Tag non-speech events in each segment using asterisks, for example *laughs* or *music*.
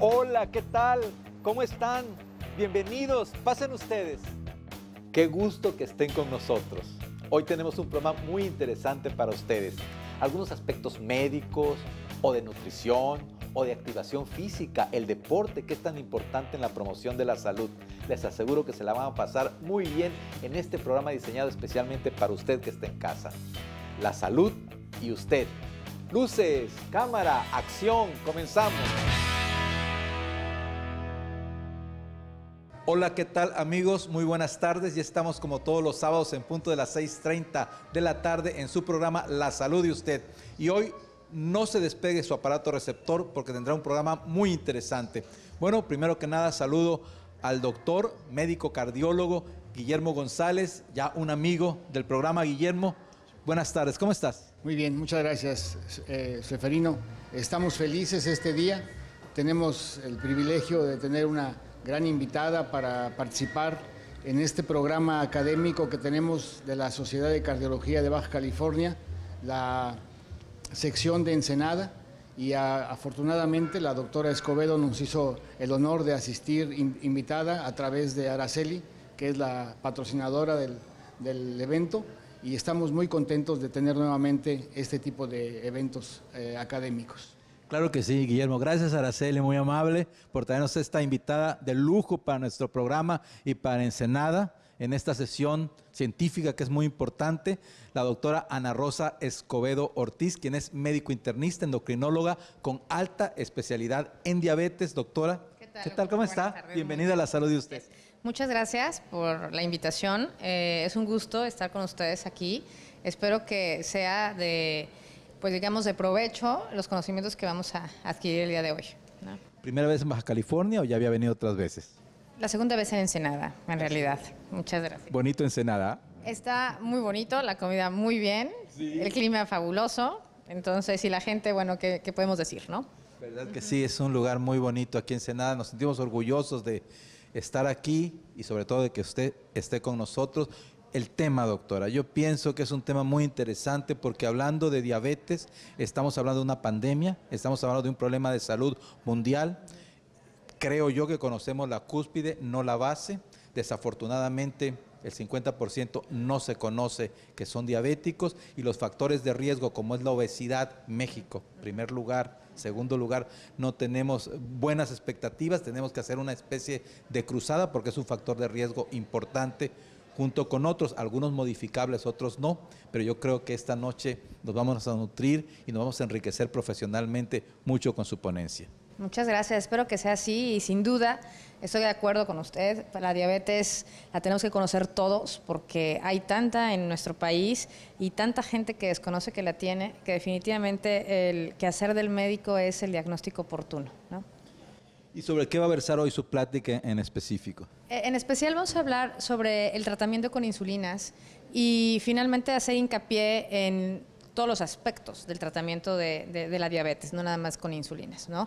Hola, ¿qué tal? ¿Cómo están? Bienvenidos, pasen ustedes. Qué gusto que estén con nosotros. Hoy tenemos un programa muy interesante para ustedes. Algunos aspectos médicos o de nutrición o de activación física, el deporte que es tan importante en la promoción de la salud. Les aseguro que se la van a pasar muy bien en este programa diseñado especialmente para usted que está en casa. La salud y usted. Luces, cámara, acción, comenzamos. Hola, ¿qué tal amigos? Muy buenas tardes. Ya estamos como todos los sábados en punto de las 6.30 de la tarde en su programa La Salud de Usted. Y hoy no se despegue su aparato receptor porque tendrá un programa muy interesante. Bueno, primero que nada saludo al doctor, médico cardiólogo Guillermo González, ya un amigo del programa Guillermo. Buenas tardes, ¿cómo estás? Muy bien, muchas gracias, eh, Seferino. Estamos felices este día. Tenemos el privilegio de tener una gran invitada para participar en este programa académico que tenemos de la Sociedad de Cardiología de Baja California, la sección de Ensenada, y afortunadamente la doctora Escobedo nos hizo el honor de asistir invitada a través de Araceli, que es la patrocinadora del, evento, y estamos muy contentos de tener nuevamente este tipo de eventos eh, académicos. Claro que sí, Guillermo. Gracias, Araceli, muy amable, por traernos esta invitada de lujo para nuestro programa y para Ensenada en esta sesión científica que es muy importante, la doctora Ana Rosa Escobedo Ortiz, quien es médico internista, endocrinóloga con alta especialidad en diabetes. Doctora, ¿qué tal? ¿Cómo está? Bienvenida a la salud de usted. Muchas gracias por la invitación. Eh, es un gusto estar con ustedes aquí. Espero que sea de pues digamos, de provecho los conocimientos que vamos a adquirir el día de hoy. ¿Primera vez en Baja California o ya había venido otras veces? La segunda vez en Ensenada, en realidad. Muchas gracias. Bonito Ensenada. Está muy bonito, la comida muy bien, el clima fabuloso. Entonces, y la gente, bueno, ¿qué, podemos decir, no? Verdad que sí, es un lugar muy bonito aquí en Ensenada. Nos sentimos orgullosos de estar aquí y sobre todo de que usted esté con nosotros el tema, doctora. Yo pienso que es un tema muy interesante porque hablando de diabetes, estamos hablando de una pandemia, estamos hablando de un problema de salud mundial. Creo yo que conocemos la cúspide, no la base. Desafortunadamente, el 50% no se conoce que son diabéticos y los factores de riesgo como es la obesidad, México, primer lugar, segundo lugar, no tenemos buenas expectativas, tenemos que hacer una especie de cruzada porque es un factor de riesgo importante junto con otros, algunos modificables, otros no, pero yo creo que esta noche nos vamos a nutrir y nos vamos a enriquecer profesionalmente mucho con su ponencia. Muchas gracias, espero que sea así y sin duda estoy de acuerdo con usted. La diabetes la tenemos que conocer todos porque hay tanta en nuestro país y tanta gente que desconoce que la tiene que definitivamente el quehacer del médico es el diagnóstico oportuno. ¿no? ¿Y sobre qué va a versar hoy su plática en específico? E, en especial vamos a hablar sobre el tratamiento con insulinas y finalmente hacer hincapié en todos los aspectos del tratamiento de, la diabetes, no nada más con insulinas, ¿no?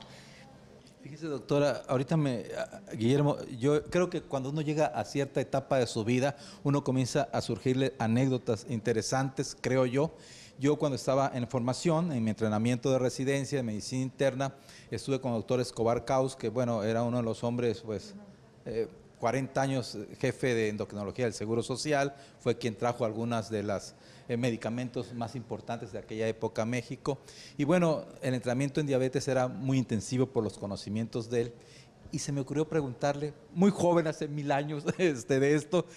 Fíjese, doctora, ahorita me, ah, Guillermo, yo creo que cuando uno llega a cierta etapa de su vida, uno comienza a surgirle anécdotas interesantes, creo yo, yo cuando estaba en formación, en mi entrenamiento de residencia de medicina interna, estuve con el doctor Escobar Caus, que bueno, era uno de los hombres, pues, 40 eh, años eh, jefe de endocrinología del Seguro Social, fue quien trajo algunas de las eh, medicamentos más importantes de aquella época a México. Y bueno, el entrenamiento en diabetes era muy intensivo por los conocimientos de él y se me ocurrió preguntarle, muy joven, hace mil años *laughs* este, de esto,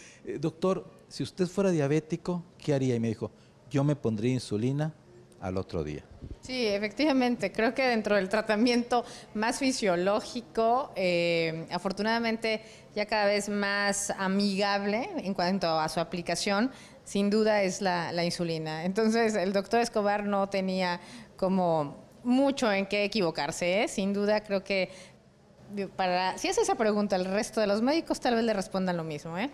doctor, si usted fuera diabético, ¿qué haría? Y me dijo, yo me pondría insulina al otro día. Sí, efectivamente, creo que dentro del tratamiento más fisiológico, eh, afortunadamente ya cada vez más amigable en cuanto a su aplicación, sin duda es la, insulina. Entonces, el doctor Escobar no tenía como mucho en qué equivocarse, ¿eh? sin duda creo que para, si es esa pregunta, el resto de los médicos tal vez le respondan lo mismo, ¿eh?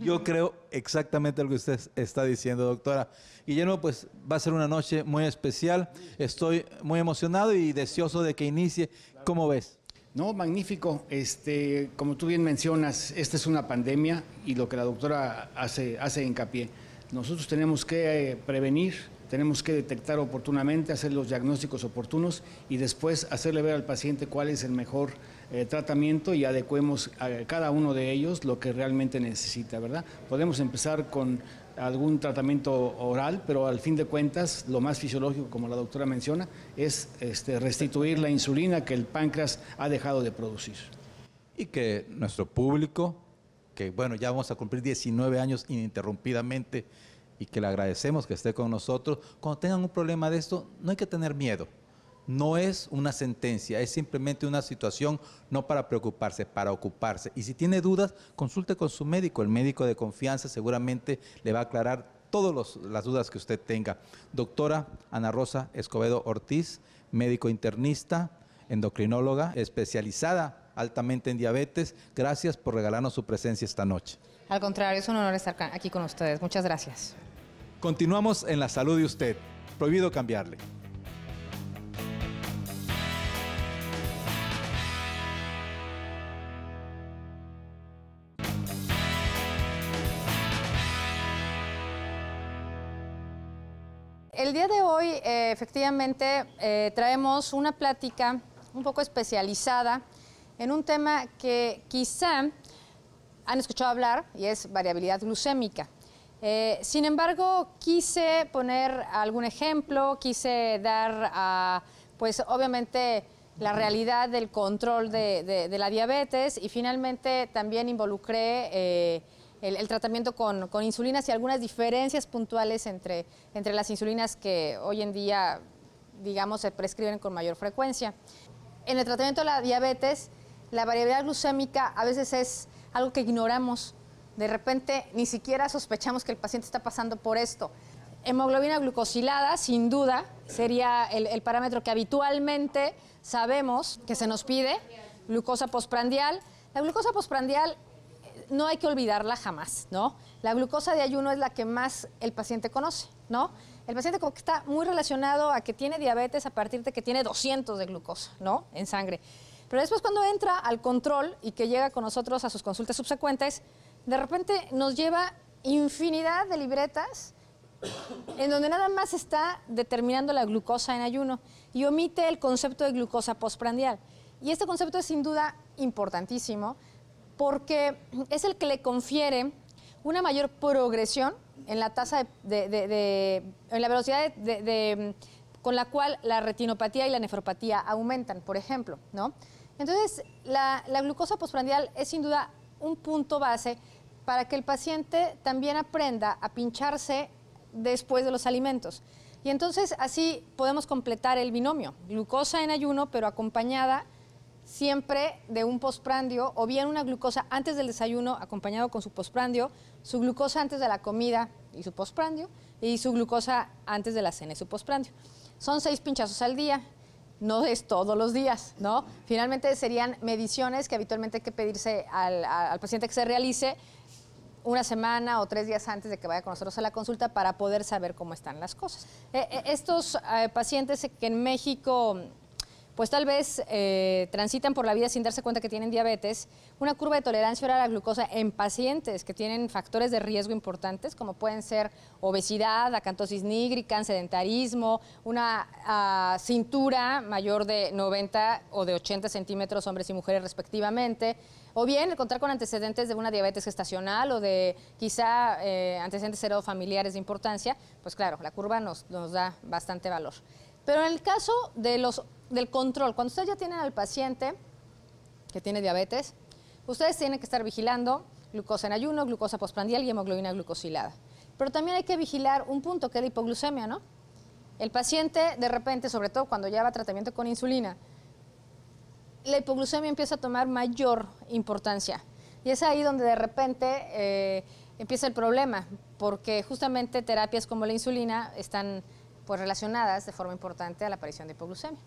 Yo creo exactamente lo que usted está diciendo, doctora. Guillermo, pues va a ser una noche muy especial. Estoy muy emocionado y deseoso de que inicie. ¿Cómo ves? No, magnífico. Este, como tú bien mencionas, esta es una pandemia y lo que la doctora hace, hace hincapié. Nosotros tenemos que eh, prevenir, tenemos que detectar oportunamente, hacer los diagnósticos oportunos y después hacerle ver al paciente cuál es el mejor eh, tratamiento y adecuemos a cada uno de ellos lo que realmente necesita, ¿verdad? Podemos empezar con algún tratamiento oral, pero al fin de cuentas, lo más fisiológico, como la doctora menciona, es este, restituir la insulina que el páncreas ha dejado de producir. Y que nuestro público, que bueno, ya vamos a cumplir 19 años ininterrumpidamente y que le agradecemos que esté con nosotros, cuando tengan un problema de esto, no hay que tener miedo no es una sentencia, es simplemente una situación no para preocuparse, para ocuparse. Y si tiene dudas, consulte con su médico. El médico de confianza seguramente le va a aclarar todas las dudas que usted tenga. Doctora Ana Rosa Escobedo Ortiz, médico internista, endocrinóloga, especializada altamente en diabetes. Gracias por regalarnos su presencia esta noche. Al contrario, es un honor estar aquí con ustedes. Muchas gracias. Continuamos en la salud de usted. Prohibido cambiarle. Eh, efectivamente eh, traemos una plática un poco especializada en un tema que quizá han escuchado hablar y es variabilidad glucémica. Eh, sin embargo, quise poner algún ejemplo, quise dar, pues obviamente, la realidad del control de, de, la diabetes y finalmente también involucré el, tratamiento con, insulinas y algunas diferencias puntuales entre, las insulinas que hoy en día, digamos, se prescriben con mayor frecuencia. En el tratamiento de la diabetes, la variabilidad glucémica a veces es algo que ignoramos. De repente ni siquiera sospechamos que el paciente está pasando por esto. Hemoglobina glucosilada, sin duda, sería el, parámetro que habitualmente sabemos que se nos pide. Glucosa posprandial. La glucosa posprandial, no hay que olvidarla jamás, ¿no? La glucosa de ayuno es la que más el paciente conoce, ¿no? El paciente que está muy relacionado a que tiene diabetes a partir de que tiene 200 de glucosa, ¿no? En sangre. Pero después cuando entra al control y que llega con nosotros a sus consultas subsecuentes, de repente nos lleva infinidad de libretas en donde nada más está determinando la glucosa en ayuno y omite el concepto de glucosa postprandial. Y este concepto es sin duda importantísimo porque es el que le confiere una mayor progresión en la tasa de, en la velocidad con la cual la retinopatía y la nefropatía aumentan, por ejemplo, ¿no? Entonces, la, la glucosa postprandial es sin duda un punto base para que el paciente también aprenda a pincharse después de los alimentos. Y entonces así podemos completar el binomio, glucosa en ayuno, pero acompañada siempre de un postprandio o bien una glucosa antes del desayuno acompañado con su postprandio, su glucosa antes de la comida y su postprandio y su glucosa antes de la cena y su postprandio. Son seis pinchazos al día, no es todos los días, ¿no? Finalmente serían mediciones que habitualmente hay que pedirse al, paciente que se realice una semana o tres días antes de que vaya con nosotros a la consulta para poder saber cómo están las cosas. Eh, eh, estos eh, pacientes que en México pues tal vez eh, transitan por la vida sin darse cuenta que tienen diabetes, una curva de tolerancia oral a la glucosa en pacientes que tienen factores de riesgo importantes, como pueden ser obesidad, acantosis nígrica, sedentarismo, una ah, cintura mayor de 90 o de 80 centímetros hombres y mujeres respectivamente, o bien encontrar con antecedentes de una diabetes gestacional o de quizá eh, antecedentes cero familiares de importancia, pues claro, la curva nos, nos da bastante valor. Pero en el caso de los del control. Cuando ustedes ya tienen al paciente que tiene diabetes, ustedes tienen que estar vigilando glucosa en ayuno, glucosa posprandial y hemoglobina glucosilada. Pero también hay que vigilar un punto que es la hipoglucemia, ¿no? El paciente de repente, sobre todo cuando lleva tratamiento con insulina, la hipoglucemia empieza a tomar mayor importancia. Y es ahí donde de repente eh, empieza el problema, porque justamente terapias como la insulina están pues, relacionadas de forma importante a la aparición de hipoglucemia.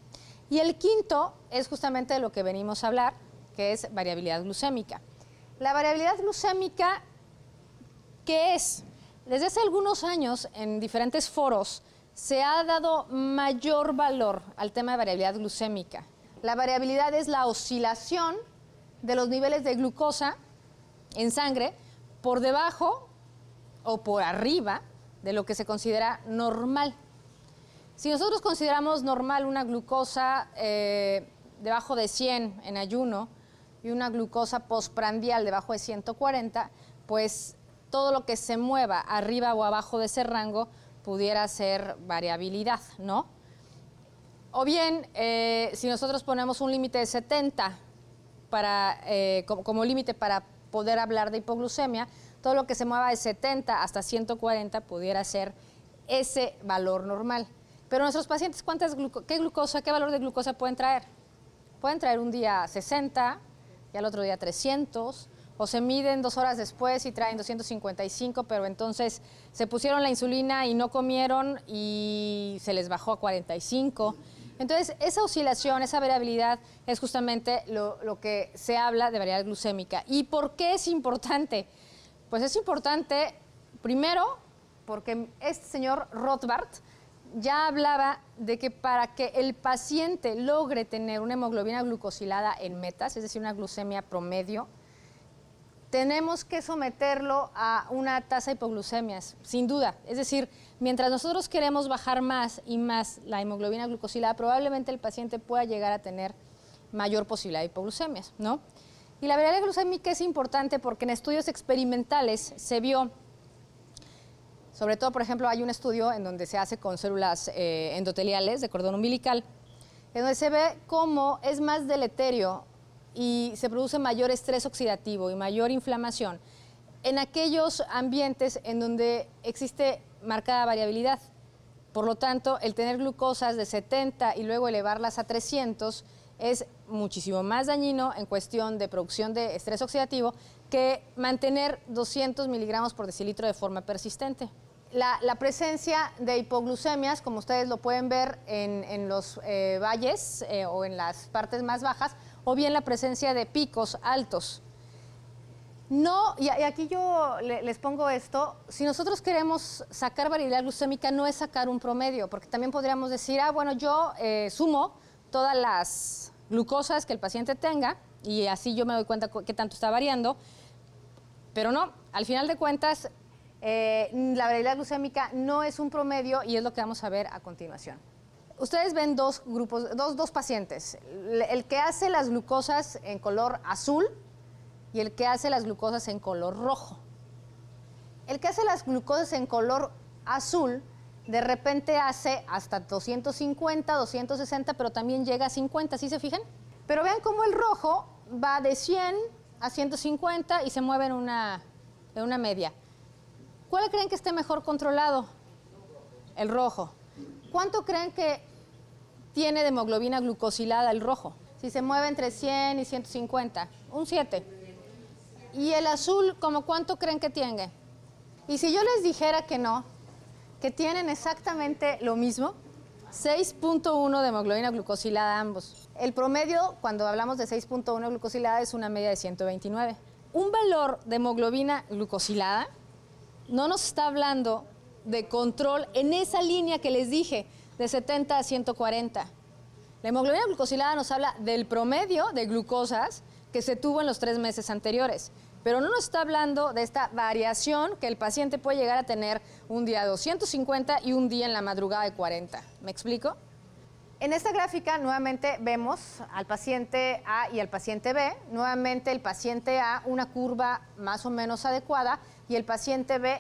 Y el quinto es justamente de lo que venimos a hablar, que es variabilidad glucémica. La variabilidad glucémica, ¿qué es? Desde hace algunos años, en diferentes foros, se ha dado mayor valor al tema de variabilidad glucémica. La variabilidad es la oscilación de los niveles de glucosa en sangre por debajo o por arriba de lo que se considera normal. Si nosotros consideramos normal una glucosa eh, debajo de 100 en ayuno y una glucosa postprandial debajo de 140, pues todo lo que se mueva arriba o abajo de ese rango pudiera ser variabilidad, ¿no? O bien, eh, si nosotros ponemos un límite de 70 eh, como límite para poder hablar de hipoglucemia, todo lo que se mueva de 70 hasta 140 pudiera ser ese valor normal. Pero nuestros pacientes, ¿qué glucosa, qué valor de glucosa pueden traer? Pueden traer un día 60 y al otro día 300, o se miden dos horas después y traen 255, pero entonces se pusieron la insulina y no comieron y se les bajó a 45. Entonces, esa oscilación, esa variabilidad es justamente lo, que se habla de variabilidad glucémica. ¿Y por qué es importante? Pues es importante, primero, porque este señor Rothbart ya hablaba de que para que el paciente logre tener una hemoglobina glucosilada en metas, es decir, una glucemia promedio, tenemos que someterlo a una tasa de hipoglucemias, sin duda. Es decir, mientras nosotros queremos bajar más y más la hemoglobina glucosilada, probablemente el paciente pueda llegar a tener mayor posibilidad de hipoglucemias, ¿no? Y la variabilidad glucémica es importante porque en estudios experimentales se vio sobre todo, por ejemplo, hay un estudio en donde se hace con células eh, endoteliales de cordón umbilical, en donde se ve cómo es más deleterio y se produce mayor estrés oxidativo y mayor inflamación en aquellos ambientes en donde existe marcada variabilidad. Por lo tanto, el tener glucosas de 70 y luego elevarlas a 300 es muchísimo más dañino en cuestión de producción de estrés oxidativo que mantener 200 miligramos por decilitro de forma persistente. La, presencia de hipoglucemias, como ustedes lo pueden ver en, los eh, valles eh, o en las partes más bajas, o bien la presencia de picos altos. No, y, aquí yo les pongo esto, si nosotros queremos sacar variabilidad glucémica no es sacar un promedio, porque también podríamos decir, ah, bueno, yo eh, sumo todas las glucosas que el paciente tenga y así yo me doy cuenta qué tanto está variando, pero no, al final de cuentas, eh, la variedad glucémica no es un promedio y es lo que vamos a ver a continuación. Ustedes ven dos grupos, dos, dos pacientes. El, el que hace las glucosas en color azul y el que hace las glucosas en color rojo. El que hace las glucosas en color azul de repente hace hasta 250, 260, pero también llega a 50, ¿sí se fijan? Pero vean cómo el rojo va de 100 a 150 y se mueve en una, media. ¿Cuál creen que esté mejor controlado? El rojo. ¿Cuánto creen que tiene de hemoglobina glucosilada el rojo? Si se mueve entre 100 y 150, un 7. ¿Y el azul, como cuánto creen que tiene? Y si yo les dijera que no, que tienen exactamente lo mismo, 6.1 de hemoglobina glucosilada ambos. El promedio, cuando hablamos de 6.1 glucosilada, es una media de 129. Un valor de hemoglobina glucosilada no nos está hablando de control en esa línea que les dije, de 70 a 140. La hemoglobina glucosilada nos habla del promedio de glucosas que se tuvo en los tres meses anteriores. Pero no nos está hablando de esta variación que el paciente puede llegar a tener un día 250 y un día en la madrugada de 40. ¿Me explico? En esta gráfica nuevamente vemos al paciente A y al paciente B. Nuevamente el paciente A una curva más o menos adecuada y el paciente B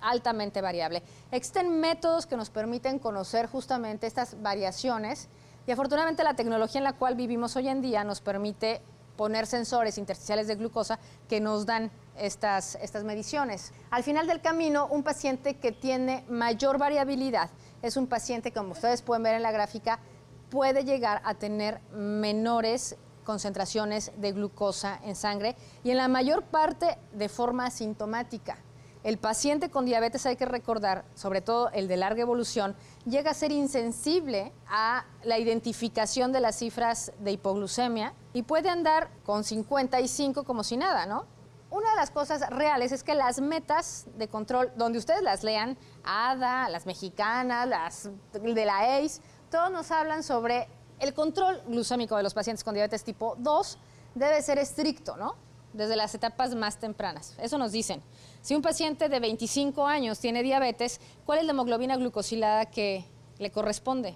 altamente variable. Existen métodos que nos permiten conocer justamente estas variaciones y afortunadamente la tecnología en la cual vivimos hoy en día nos permite poner sensores intersticiales de glucosa que nos dan estas, estas mediciones. Al final del camino, un paciente que tiene mayor variabilidad es un paciente, como ustedes pueden ver en la gráfica, puede llegar a tener menores concentraciones de glucosa en sangre y en la mayor parte de forma sintomática. El paciente con diabetes, hay que recordar, sobre todo el de larga evolución, llega a ser insensible a la identificación de las cifras de hipoglucemia y puede andar con 55 como si nada, ¿no? Una de las cosas reales es que las metas de control, donde ustedes las lean, ADA, las mexicanas, las de la ACE, todos nos hablan sobre el control glucémico de los pacientes con diabetes tipo 2 debe ser estricto, ¿no? Desde las etapas más tempranas. Eso nos dicen. Si un paciente de 25 años tiene diabetes, ¿cuál es la hemoglobina glucosilada que le corresponde?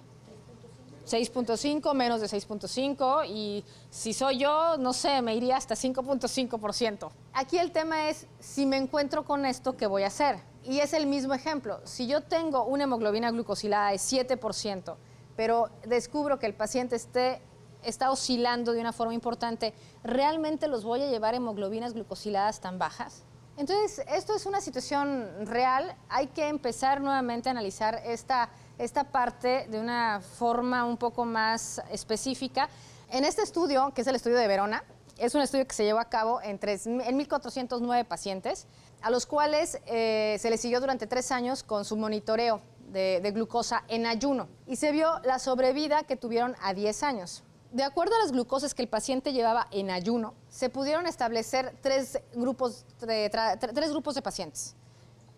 6.5, menos de 6.5 y si soy yo, no sé, me iría hasta 5.5%. Aquí el tema es, si me encuentro con esto, ¿qué voy a hacer? Y es el mismo ejemplo, si yo tengo una hemoglobina glucosilada de 7%, pero descubro que el paciente esté, está oscilando de una forma importante, ¿realmente los voy a llevar hemoglobinas glucosiladas tan bajas? Entonces, esto es una situación real. Hay que empezar nuevamente a analizar esta, esta parte de una forma un poco más específica. En este estudio, que es el estudio de Verona, es un estudio que se llevó a cabo en, en 1.409 pacientes, a los cuales eh, se les siguió durante tres años con su monitoreo de, de glucosa en ayuno y se vio la sobrevida que tuvieron a 10 años de acuerdo a las glucosas que el paciente llevaba en ayuno, se pudieron establecer tres grupos, de pacientes.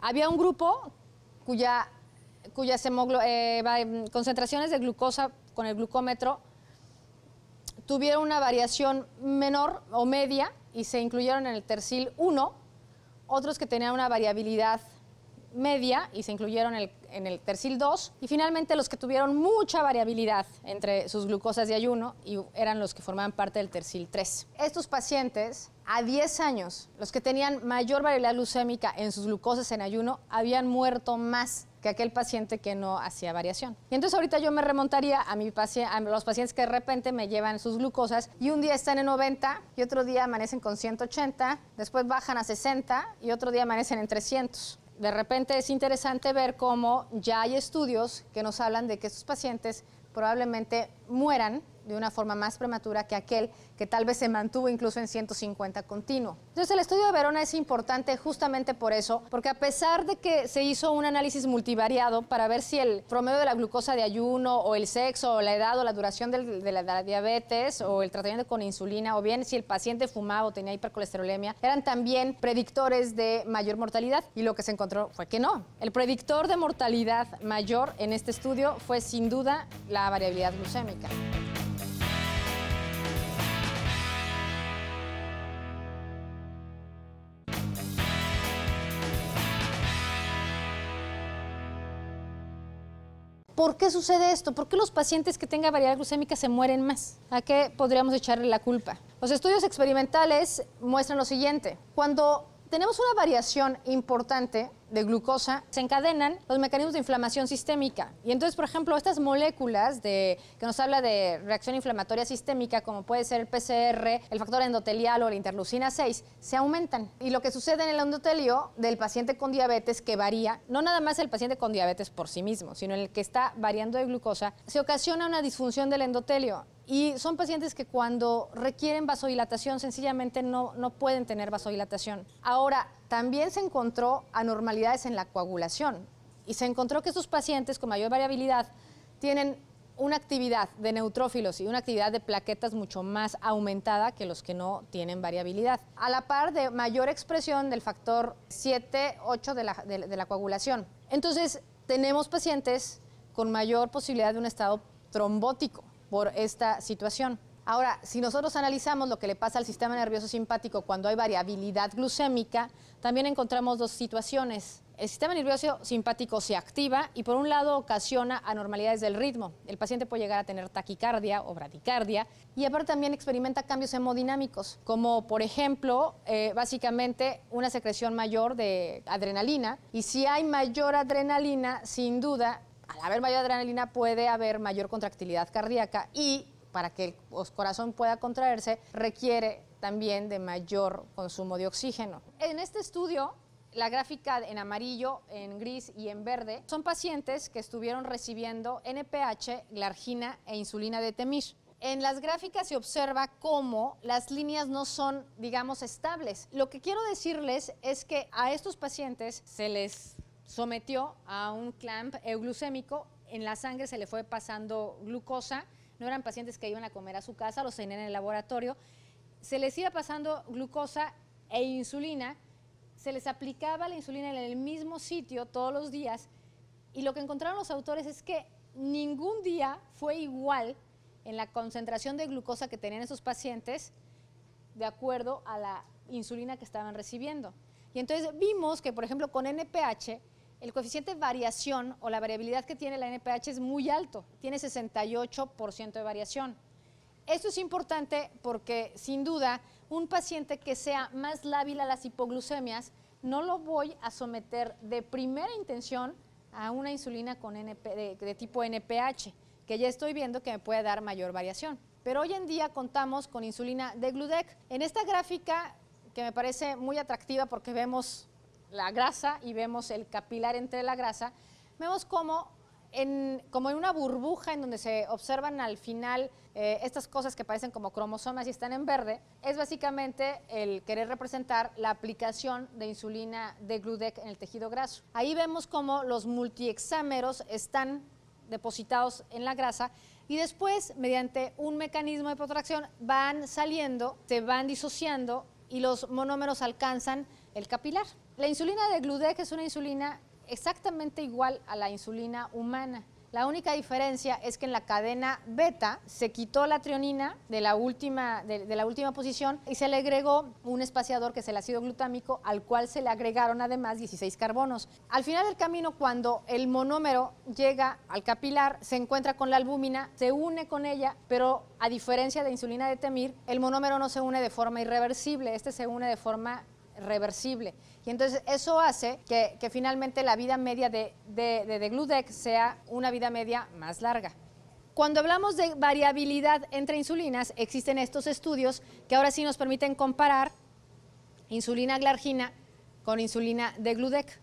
Había un grupo cuya, cuyas eh, mm, concentraciones de glucosa con el glucómetro tuvieron una variación menor o media y se incluyeron en el tercil 1, otros que tenían una variabilidad media y se incluyeron en el tercil 2 y finalmente los que tuvieron mucha variabilidad entre sus glucosas de ayuno y eran los que formaban parte del tercil 3. Estos pacientes a 10 años, los que tenían mayor variabilidad glucémica en sus glucosas en ayuno habían muerto más que aquel paciente que no hacía variación. Y entonces ahorita yo me remontaría a, mi a los pacientes que de repente me llevan sus glucosas y un día están en 90 y otro día amanecen con 180, después bajan a 60 y otro día amanecen en 300 de repente es interesante ver cómo ya hay estudios que nos hablan de que estos pacientes probablemente mueran de una forma más prematura que aquel que tal vez se mantuvo incluso en 150 continuo. Entonces el estudio de Verona es importante justamente por eso, porque a pesar de que se hizo un análisis multivariado para ver si el promedio de la glucosa de ayuno o el sexo o la edad o la duración de la diabetes o el tratamiento con insulina o bien si el paciente fumaba o tenía hipercolesterolemia, eran también predictores de mayor mortalidad y lo que se encontró fue que no. El predictor de mortalidad mayor en este estudio fue sin duda la variabilidad glucémica. ¿Por qué sucede esto? ¿Por qué los pacientes que tengan variedad glucémica se mueren más? ¿A qué podríamos echarle la culpa? Los estudios experimentales muestran lo siguiente. Cuando tenemos una variación importante de glucosa, se encadenan los mecanismos de inflamación sistémica. Y entonces, por ejemplo, estas moléculas que nos habla de reacción inflamatoria sistémica, como puede ser el PCR, el factor endotelial o la interleucina 6, se aumentan. Y lo que sucede en el endotelio del paciente con diabetes, que varía, no nada más el paciente con diabetes por sí mismo, sino el que está variando de glucosa, se ocasiona una disfunción del endotelio. Y son pacientes que cuando requieren vasodilatación sencillamente no, pueden tener vasodilatación. Ahora, también se encontró anormalidades en la coagulación y se encontró que estos pacientes con mayor variabilidad tienen una actividad de neutrófilos y una actividad de plaquetas mucho más aumentada que los que no tienen variabilidad, a la par de mayor expresión del factor 7, 8 de la coagulación. Entonces, tenemos pacientes con mayor posibilidad de un estado trombótico por esta situación. Ahora, si nosotros analizamos lo que le pasa al sistema nervioso simpático cuando hay variabilidad glucémica, también encontramos dos situaciones. El sistema nervioso simpático se activa y por un lado ocasiona anormalidades del ritmo. El paciente puede llegar a tener taquicardia o bradicardia y aparte también experimenta cambios hemodinámicos, como por ejemplo eh, básicamente una secreción mayor de adrenalina y si hay mayor adrenalina, sin duda al haber mayor adrenalina puede haber mayor contractilidad cardíaca y para que el corazón pueda contraerse requiere también de mayor consumo de oxígeno. En este estudio, la gráfica en amarillo, en gris y en verde son pacientes que estuvieron recibiendo NPH, glargina e insulina de temir. En las gráficas se observa cómo las líneas no son, digamos, estables. Lo que quiero decirles es que a estos pacientes se les sometió a un clamp euglucémico, en la sangre se le fue pasando glucosa, no eran pacientes que iban a comer a su casa, los tenían en el laboratorio, se les iba pasando glucosa e insulina, se les aplicaba la insulina en el mismo sitio todos los días y lo que encontraron los autores es que ningún día fue igual en la concentración de glucosa que tenían esos pacientes de acuerdo a la insulina que estaban recibiendo. Y entonces vimos que, por ejemplo, con NPH el coeficiente de variación o la variabilidad que tiene la NPH es muy alto, tiene 68% de variación. Esto es importante porque, sin duda, un paciente que sea más lábil a las hipoglucemias, no lo voy a someter de primera intención a una insulina con de, tipo NPH, que ya estoy viendo que me puede dar mayor variación. Pero hoy en día contamos con insulina de Gludec. En esta gráfica, que me parece muy atractiva porque vemos la grasa y vemos el capilar entre la grasa, vemos como en, como en una burbuja en donde se observan al final eh, estas cosas que parecen como cromosomas y están en verde, es básicamente el querer representar la aplicación de insulina de Gludec en el tejido graso. Ahí vemos como los multiexámeros están depositados en la grasa y después, mediante un mecanismo de protracción, van saliendo, se van disociando y los monómeros alcanzan el capilar. La insulina de Gludec es una insulina exactamente igual a la insulina humana. La única diferencia es que en la cadena beta se quitó la trionina de la última, la última posición y se le agregó un espaciador que es el ácido glutámico al cual se le agregaron además 16 carbonos. Al final del camino, cuando el monómero llega al capilar, se encuentra con la albúmina, se une con ella, pero a diferencia de insulina de Temir, el monómero no se une de forma irreversible, este se une de forma reversible. Y entonces eso hace que, finalmente la vida media de, de, de, Gludec sea una vida media más larga. Cuando hablamos de variabilidad entre insulinas, existen estos estudios que ahora sí nos permiten comparar insulina glargina con insulina de Gludec.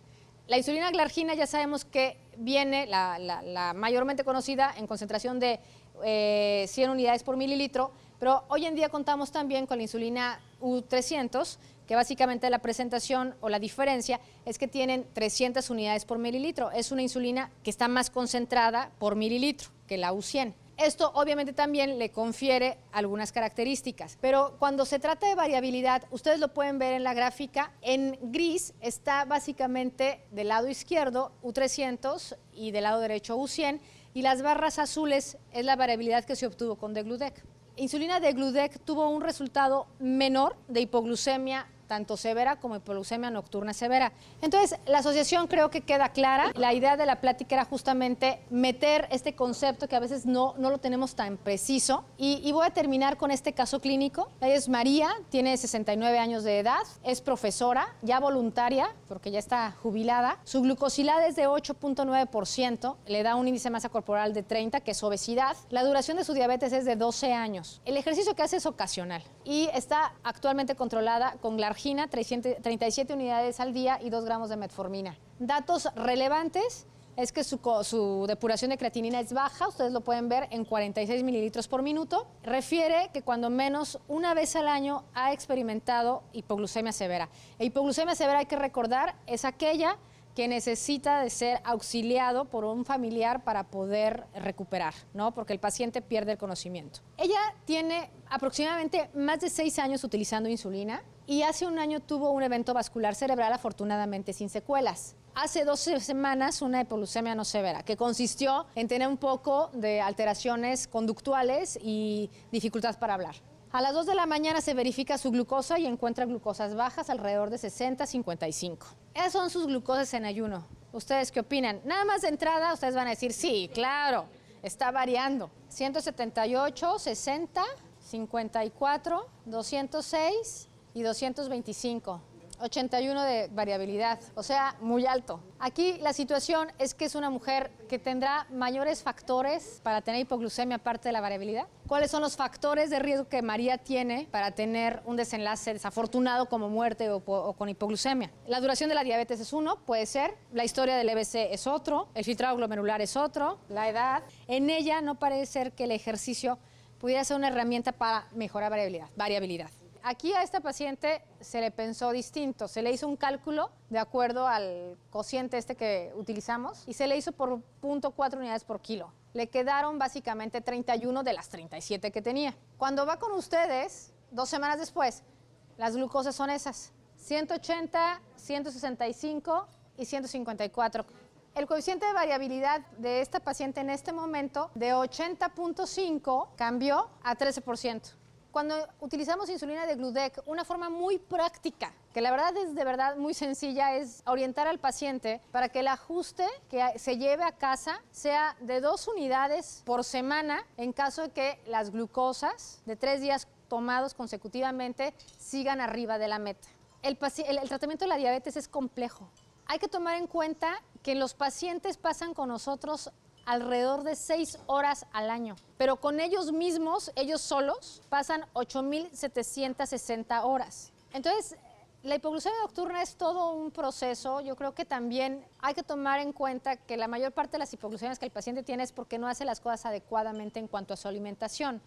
La insulina glargina ya sabemos que viene, la, mayormente conocida, en concentración de 100 eh, unidades por mililitro, pero hoy en día contamos también con la insulina U300, que básicamente la presentación o la diferencia es que tienen 300 unidades por mililitro. Es una insulina que está más concentrada por mililitro que la U100. Esto obviamente también le confiere algunas características, pero cuando se trata de variabilidad, ustedes lo pueden ver en la gráfica, en gris está básicamente del lado izquierdo U300 y del lado derecho U100 y las barras azules es la variabilidad que se obtuvo con Degludec. Insulina Degludec tuvo un resultado menor de hipoglucemia tanto severa como hipolucemia nocturna severa. Entonces, la asociación creo que queda clara. La idea de la plática era justamente meter este concepto que a veces no, no lo tenemos tan preciso. Y, voy a terminar con este caso clínico. Ella es María, tiene 69 años de edad, es profesora, ya voluntaria, porque ya está jubilada. Su glucosilada es de 8.9%, le da un índice de masa corporal de 30, que es obesidad. La duración de su diabetes es de 12 años. El ejercicio que hace es ocasional y está actualmente controlada con la 37 unidades al día y 2 gramos de metformina. Datos relevantes es que su, depuración de creatinina es baja, ustedes lo pueden ver en 46 mililitros por minuto. Refiere que cuando menos una vez al año ha experimentado hipoglucemia severa. E hipoglucemia severa, hay que recordar, es aquella que necesita de ser auxiliado por un familiar para poder recuperar, ¿no? Porque el paciente pierde el conocimiento. Ella tiene aproximadamente más de 6 años utilizando insulina y hace un año tuvo un evento vascular cerebral afortunadamente sin secuelas. Hace 12 semanas una hipoglucemia no severa, que consistió en tener un poco de alteraciones conductuales y dificultad para hablar. A las 2 de la mañana se verifica su glucosa y encuentra glucosas bajas alrededor de 60-55. Esas son sus glucosas en ayuno. ¿Ustedes qué opinan? Nada más de entrada, ustedes van a decir, sí, claro, está variando. 178, 60, 54, 206, y 225. 81 de variabilidad, o sea, muy alto. Aquí la situación es que es una mujer que tendrá mayores factores para tener hipoglucemia aparte de la variabilidad. ¿Cuáles son los factores de riesgo que María tiene para tener un desenlace desafortunado como muerte o, con hipoglucemia? La duración de la diabetes es uno, puede ser. La historia del EBC es otro. El filtrado glomerular es otro. La edad. En ella no parece ser que el ejercicio pudiera ser una herramienta para mejorar variabilidad. variabilidad. Aquí a esta paciente se le pensó distinto, se le hizo un cálculo de acuerdo al cociente este que utilizamos y se le hizo por 0.4 unidades por kilo. Le quedaron básicamente 31 de las 37 que tenía. Cuando va con ustedes, dos semanas después, las glucosas son esas, 180, 165 y 154. El coeficiente de variabilidad de esta paciente en este momento de 80.5 cambió a 13% cuando utilizamos insulina de Gludec, una forma muy práctica, que la verdad es de verdad muy sencilla, es orientar al paciente para que el ajuste que se lleve a casa sea de dos unidades por semana en caso de que las glucosas de tres días tomados consecutivamente sigan arriba de la meta. El, el, el tratamiento de la diabetes es complejo. Hay que tomar en cuenta que los pacientes pasan con nosotros alrededor de seis horas al año. Pero con ellos mismos, ellos solos, pasan 8.760 horas. Entonces, la hipoglucemia nocturna es todo un proceso. Yo creo que también hay que tomar en cuenta que la mayor parte de las hipoglucemias que el paciente tiene es porque no hace las cosas adecuadamente en cuanto a su alimentación.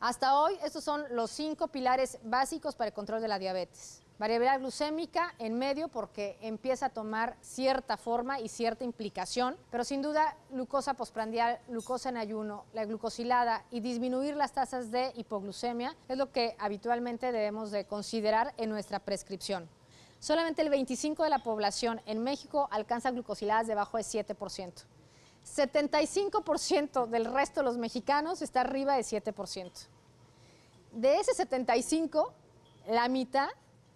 Hasta hoy, estos son los cinco pilares básicos para el control de la diabetes variabilidad glucémica en medio porque empieza a tomar cierta forma y cierta implicación, pero sin duda glucosa posprandial, glucosa en ayuno, la glucosilada y disminuir las tasas de hipoglucemia es lo que habitualmente debemos de considerar en nuestra prescripción. Solamente el 25% de la población en México alcanza glucosiladas debajo de 7%. 75% del resto de los mexicanos está arriba de 7%. De ese 75, la mitad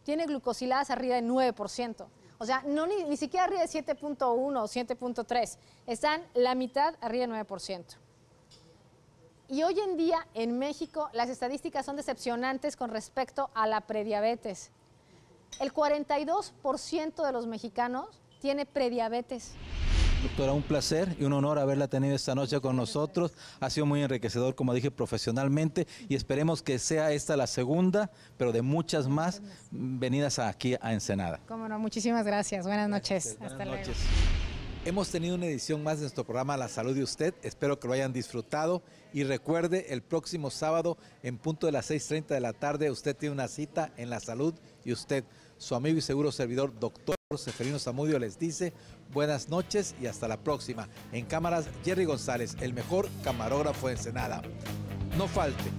tiene glucosiladas arriba de 9%. O sea, no, ni, siquiera arriba de 7.1 o 7.3. Están la mitad arriba de 9%. Y hoy en día en México las estadísticas son decepcionantes con respecto a la prediabetes. El 42% de los mexicanos tiene prediabetes. Doctora, un placer y un honor haberla tenido esta noche con nosotros. Ha sido muy enriquecedor, como dije, profesionalmente y esperemos que sea esta la segunda, pero de muchas más venidas aquí a Ensenada. Cómo no, muchísimas gracias. Buenas noches. Hasta luego. Hemos tenido una edición más de nuestro programa La Salud de Usted. Espero que lo hayan disfrutado y recuerde, el próximo sábado en punto de las 6.30 de la tarde usted tiene una cita en La Salud y usted, su amigo y seguro servidor, doctor. Seferino Zamudio les dice buenas noches y hasta la próxima. En cámaras, Jerry González, el mejor camarógrafo de Ensenada. No falte.